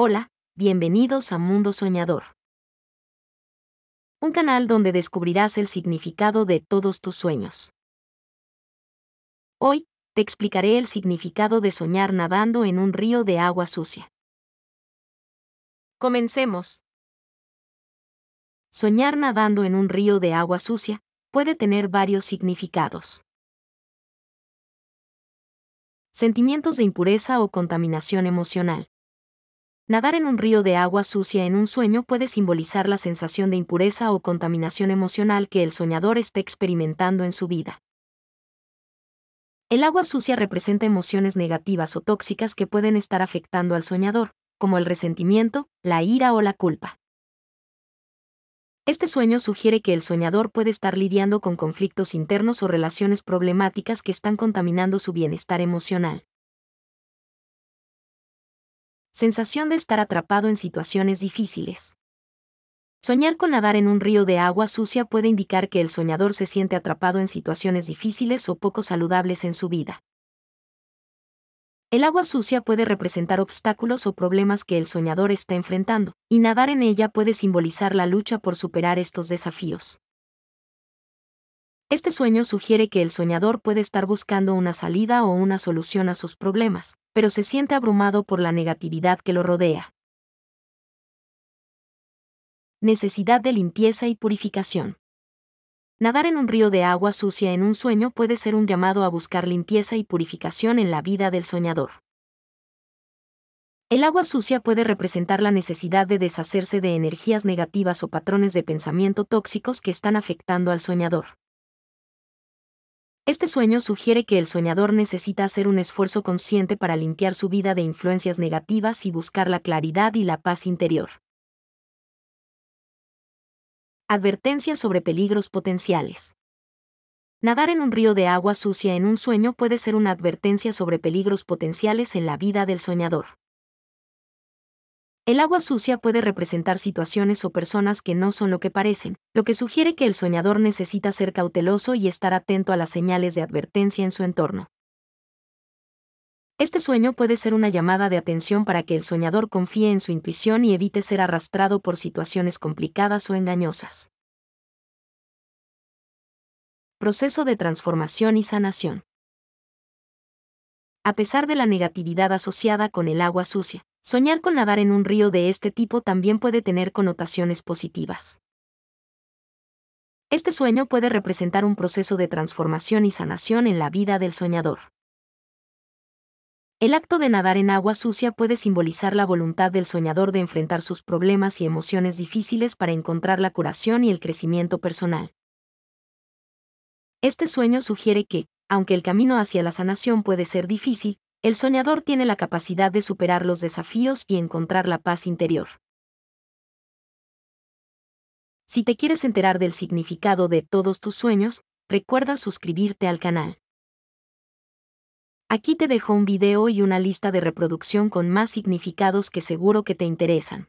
Hola, bienvenidos a Mundo Soñador. Un canal donde descubrirás el significado de todos tus sueños. Hoy, te explicaré el significado de soñar nadando en un río de agua sucia. Comencemos. Soñar nadando en un río de agua sucia puede tener varios significados. Sentimientos de impureza o contaminación emocional. Nadar en un río de agua sucia en un sueño puede simbolizar la sensación de impureza o contaminación emocional que el soñador está experimentando en su vida. El agua sucia representa emociones negativas o tóxicas que pueden estar afectando al soñador, como el resentimiento, la ira o la culpa. Este sueño sugiere que el soñador puede estar lidiando con conflictos internos o relaciones problemáticas que están contaminando su bienestar emocional sensación de estar atrapado en situaciones difíciles. Soñar con nadar en un río de agua sucia puede indicar que el soñador se siente atrapado en situaciones difíciles o poco saludables en su vida. El agua sucia puede representar obstáculos o problemas que el soñador está enfrentando, y nadar en ella puede simbolizar la lucha por superar estos desafíos. Este sueño sugiere que el soñador puede estar buscando una salida o una solución a sus problemas, pero se siente abrumado por la negatividad que lo rodea. Necesidad de limpieza y purificación. Nadar en un río de agua sucia en un sueño puede ser un llamado a buscar limpieza y purificación en la vida del soñador. El agua sucia puede representar la necesidad de deshacerse de energías negativas o patrones de pensamiento tóxicos que están afectando al soñador. Este sueño sugiere que el soñador necesita hacer un esfuerzo consciente para limpiar su vida de influencias negativas y buscar la claridad y la paz interior. Advertencia sobre peligros potenciales. Nadar en un río de agua sucia en un sueño puede ser una advertencia sobre peligros potenciales en la vida del soñador. El agua sucia puede representar situaciones o personas que no son lo que parecen, lo que sugiere que el soñador necesita ser cauteloso y estar atento a las señales de advertencia en su entorno. Este sueño puede ser una llamada de atención para que el soñador confíe en su intuición y evite ser arrastrado por situaciones complicadas o engañosas. Proceso de transformación y sanación. A pesar de la negatividad asociada con el agua sucia, Soñar con nadar en un río de este tipo también puede tener connotaciones positivas. Este sueño puede representar un proceso de transformación y sanación en la vida del soñador. El acto de nadar en agua sucia puede simbolizar la voluntad del soñador de enfrentar sus problemas y emociones difíciles para encontrar la curación y el crecimiento personal. Este sueño sugiere que, aunque el camino hacia la sanación puede ser difícil, el soñador tiene la capacidad de superar los desafíos y encontrar la paz interior. Si te quieres enterar del significado de todos tus sueños, recuerda suscribirte al canal. Aquí te dejo un video y una lista de reproducción con más significados que seguro que te interesan.